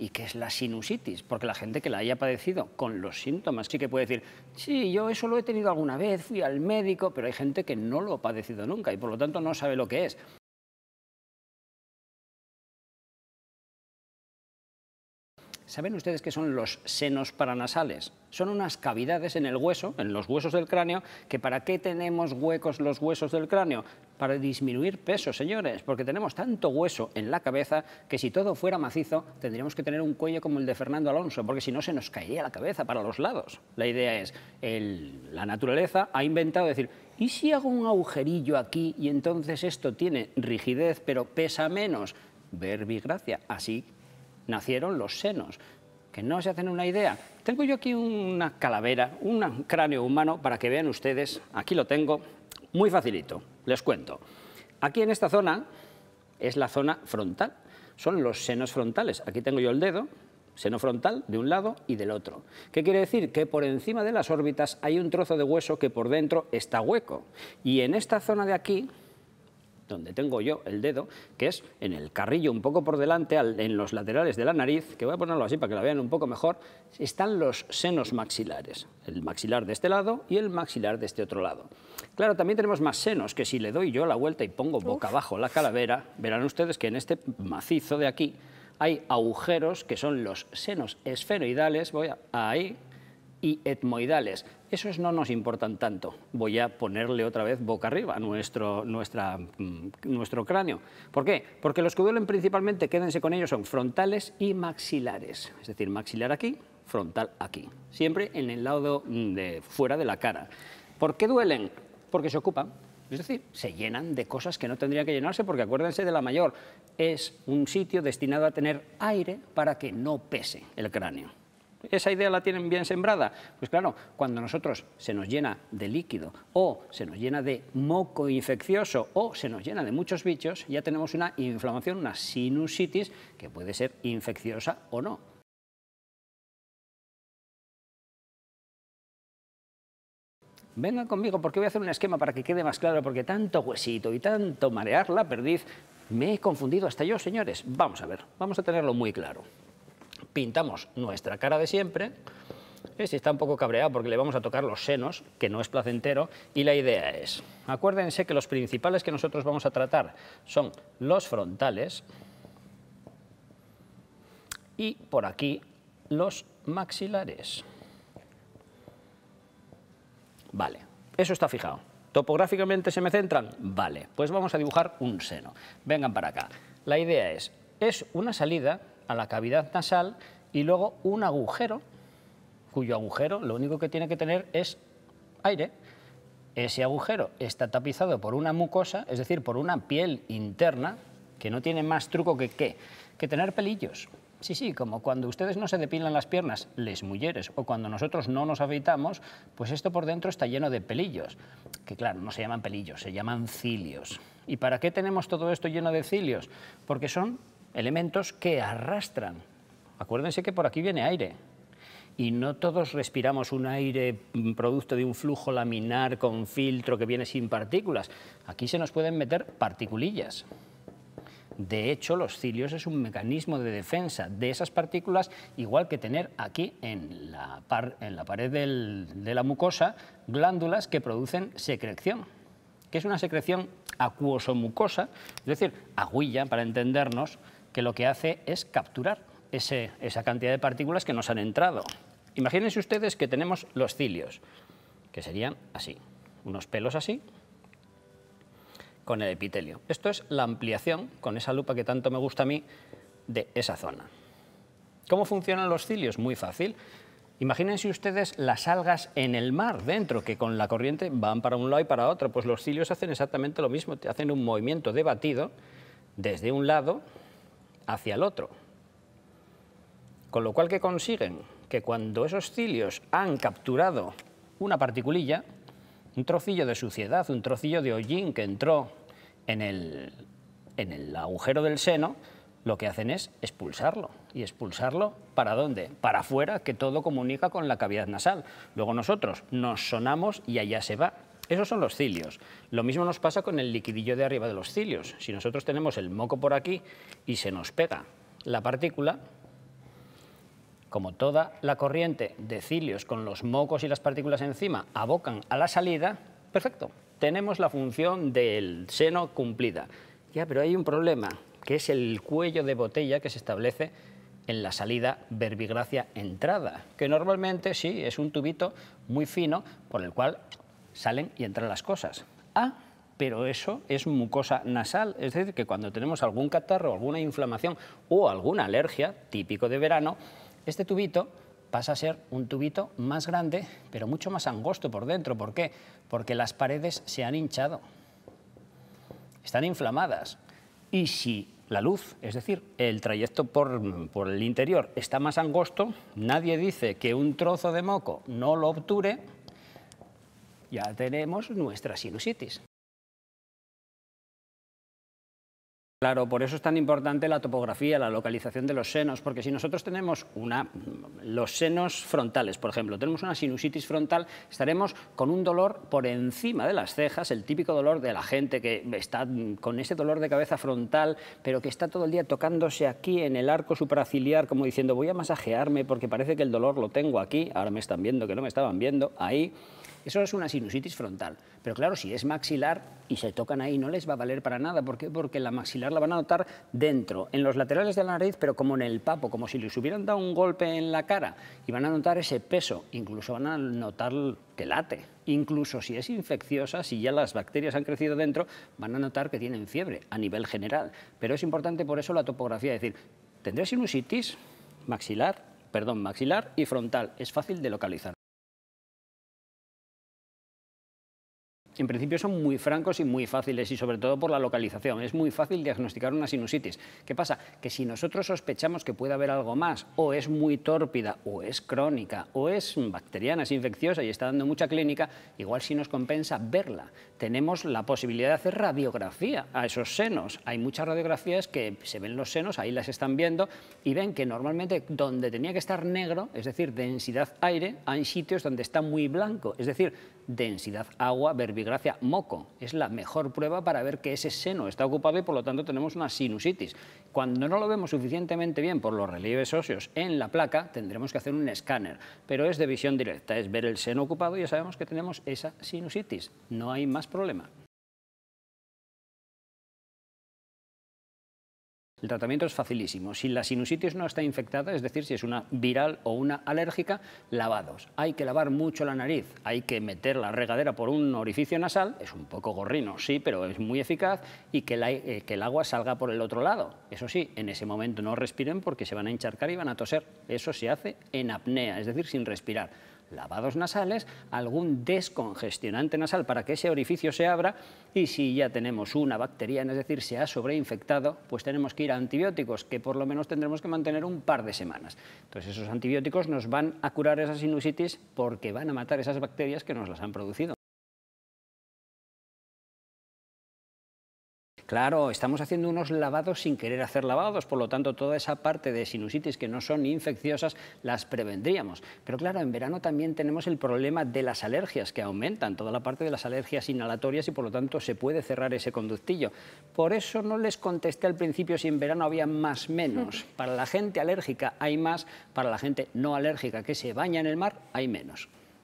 y qué es la sinusitis, porque la gente que la haya padecido con los síntomas sí que puede decir, sí, yo eso lo he tenido alguna vez, fui al médico, pero hay gente que no lo ha padecido nunca y por lo tanto no sabe lo que es. ¿Saben ustedes qué son los senos paranasales? Son unas cavidades en el hueso, en los huesos del cráneo, que ¿para qué tenemos huecos los huesos del cráneo? Para disminuir peso, señores, porque tenemos tanto hueso en la cabeza que si todo fuera macizo tendríamos que tener un cuello como el de Fernando Alonso, porque si no se nos caería la cabeza para los lados. La idea es, la naturaleza ha inventado decir, ¿y si hago un agujerillo aquí y entonces esto tiene rigidez pero pesa menos? Verbigracia, así nacieron los senos, que no se hacen una idea. Tengo yo aquí una calavera, un cráneo humano, para que vean ustedes, aquí lo tengo, muy facilito, les cuento. Aquí en esta zona es la zona frontal, son los senos frontales. Aquí tengo yo el dedo, seno frontal de un lado y del otro. ¿Qué quiere decir? Que por encima de las órbitas hay un trozo de hueso que por dentro está hueco. Y en esta zona de aquí donde tengo yo el dedo, que es en el carrillo un poco por delante, en los laterales de la nariz, que voy a ponerlo así para que la vean un poco mejor, están los senos maxilares, el maxilar de este lado y el maxilar de este otro lado. Claro, también tenemos más senos, que si le doy yo la vuelta y pongo boca abajo la calavera, verán ustedes que en este macizo de aquí hay agujeros que son los senos esfenoidales, voy a, ahí, y etmoidales esos no nos importan tanto. Voy a ponerle otra vez boca arriba a nuestro, mm, nuestro cráneo. ¿Por qué? Porque los que duelen principalmente, quédense con ellos, son frontales y maxilares. Es decir, maxilar aquí, frontal aquí. Siempre en el lado mm, de fuera de la cara. ¿Por qué duelen? Porque se ocupan. Es decir, se llenan de cosas que no tendrían que llenarse, porque acuérdense de la mayor, es un sitio destinado a tener aire para que no pese el cráneo esa idea la tienen bien sembrada. Pues claro, cuando nosotros se nos llena de líquido o se nos llena de moco infeccioso o se nos llena de muchos bichos, ya tenemos una inflamación, una sinusitis que puede ser infecciosa o no. Vengan conmigo porque voy a hacer un esquema para que quede más claro, porque tanto huesito y tanto marear la perdiz, me he confundido hasta yo, señores. Vamos a ver, vamos a tenerlo muy claro pintamos nuestra cara de siempre. Eh, si está un poco cabreado porque le vamos a tocar los senos, que no es placentero, y la idea es, acuérdense que los principales que nosotros vamos a tratar son los frontales y por aquí los maxilares. Vale, eso está fijado. ¿Topográficamente se me centran? Vale, pues vamos a dibujar un seno. Vengan para acá. La idea es es una salida a la cavidad nasal y luego un agujero, cuyo agujero lo único que tiene que tener es aire. Ese agujero está tapizado por una mucosa, es decir, por una piel interna, que no tiene más truco que qué, que tener pelillos. Sí, sí, como cuando ustedes no se depilan las piernas, les mujeres, o cuando nosotros no nos afeitamos, pues esto por dentro está lleno de pelillos, que claro, no se llaman pelillos, se llaman cilios. ¿Y para qué tenemos todo esto lleno de cilios? Porque son elementos que arrastran. Acuérdense que por aquí viene aire. Y no todos respiramos un aire mm, producto de un flujo laminar con filtro que viene sin partículas. Aquí se nos pueden meter particulillas. De hecho, los cilios es un mecanismo de defensa de esas partículas, igual que tener aquí en la, en la pared de la mucosa glándulas que producen secreción, que es una secreción acuoso-mucosa, es decir, aguilla, para entendernos, que lo que hace es capturar ese, esa cantidad de partículas que nos han entrado. Imagínense ustedes que tenemos los cilios, que serían así, unos pelos así, con el epitelio. Esto es la ampliación, con esa lupa que tanto me gusta a mí, de esa zona. ¿Cómo funcionan los cilios? Muy fácil. Imagínense ustedes las algas en el mar dentro, que con la corriente van para un lado y para otro. Pues los cilios hacen exactamente lo mismo, hacen un movimiento de batido desde un lado hacia el otro. Con lo cual, que consiguen? Que cuando esos cilios han capturado una particulilla, un trocillo de suciedad, un trocillo de hollín que entró en el, en el agujero del seno, lo que hacen es expulsarlo. ¿Y expulsarlo para dónde? Para afuera, que todo comunica con la cavidad nasal. Luego nosotros nos sonamos y allá se va. Esos son los cilios. Lo mismo nos pasa con el liquidillo de arriba de los cilios. Si nosotros tenemos el moco por aquí y se nos pega la partícula, como toda la corriente de cilios con los mocos y las partículas encima abocan a la salida, perfecto, tenemos la función del seno cumplida. Ya, pero hay un problema, que es el cuello de botella que se establece en la salida verbigracia entrada, que normalmente sí es un tubito muy fino por el cual salen y entran las cosas. Ah, pero eso es mucosa nasal, es decir, que cuando tenemos algún catarro, alguna inflamación o alguna alergia, típico de verano, este tubito pasa a ser un tubito más grande, pero mucho más angosto por dentro. ¿Por qué? Porque las paredes se han hinchado, están inflamadas. Y si la luz, es decir, el trayecto por, por, el interior está más angosto, nadie dice que un trozo de moco no lo obture ya tenemos nuestra sinusitis. Claro, por eso es tan importante la topografía, la localización de los senos, porque si nosotros tenemos una, los senos frontales, por ejemplo, tenemos una sinusitis frontal, estaremos con un dolor por encima de las cejas, el típico dolor de la gente que está con ese dolor de cabeza frontal, pero que está todo el día tocándose aquí en el arco supraciliar, como diciendo voy a masajearme porque parece que el dolor lo tengo aquí, ahora me están viendo que no me estaban viendo, ahí eso es una sinusitis frontal. Pero claro, si es maxilar y se tocan ahí, no les va a valer para nada. ¿Por qué? Porque la maxilar la van a notar dentro, en los laterales de la nariz, pero como en el papo, como si les hubieran dado un golpe en la cara. Y van a notar ese peso, incluso van a notar que late. Incluso si es infecciosa, si ya las bacterias han crecido dentro, van a notar que tienen fiebre a nivel general. Pero es importante por eso la topografía, es decir, ¿tendré sinusitis maxilar? Perdón, maxilar y frontal. Es fácil de localizar. en principio son muy francos y muy fáciles y sobre todo por la localización. Es muy fácil diagnosticar una sinusitis. ¿Qué pasa? Que si nosotros sospechamos que puede haber algo más o es muy tórpida o es crónica o es bacteriana, es infecciosa y está dando mucha clínica, igual si nos compensa verla. Tenemos la posibilidad de hacer radiografía a esos senos. Hay muchas radiografías que se ven los senos, ahí las están viendo y ven que normalmente donde tenía que estar negro, es decir, densidad aire, hay sitios donde está muy blanco. Es decir, densidad agua, verbigracia, moco. Es la mejor prueba para ver que ese seno está ocupado y por lo tanto tenemos una sinusitis. Cuando no lo vemos suficientemente bien por los relieves óseos en la placa, tendremos que hacer un escáner, pero es de visión directa, es ver el seno ocupado y ya sabemos que tenemos esa sinusitis. No hay más problema. El tratamiento es facilísimo. Si la sinusitis no está infectada, es decir, si es una viral o una alérgica, lavados. Hay que lavar mucho la nariz, hay que meter la regadera por un orificio nasal, es un poco gorrino, sí, pero es muy eficaz, y que, eh, el agua salga por el otro lado. Eso sí, en ese momento no respiren porque se van a encharcar y van a toser. Eso se hace en apnea, es decir, sin respirar lavados nasales, algún descongestionante nasal para que ese orificio se abra y si ya tenemos una bacteria, es decir, se ha sobreinfectado, pues tenemos que ir a antibióticos, que por lo menos tendremos que mantener un par de semanas. Entonces esos antibióticos nos van a curar esa sinusitis porque van a matar esas bacterias que nos las han producido. Claro, estamos haciendo unos lavados sin querer hacer lavados, por lo tanto toda esa parte de sinusitis que no son infecciosas las prevendríamos. Pero claro, en verano también tenemos el problema de las alergias que aumentan, toda la parte de las alergias inhalatorias y por lo tanto se puede cerrar ese conductillo. Por eso no les contesté al principio si en verano había más menos. Para la gente alérgica hay más, para la gente no alérgica que se baña en el mar hay menos.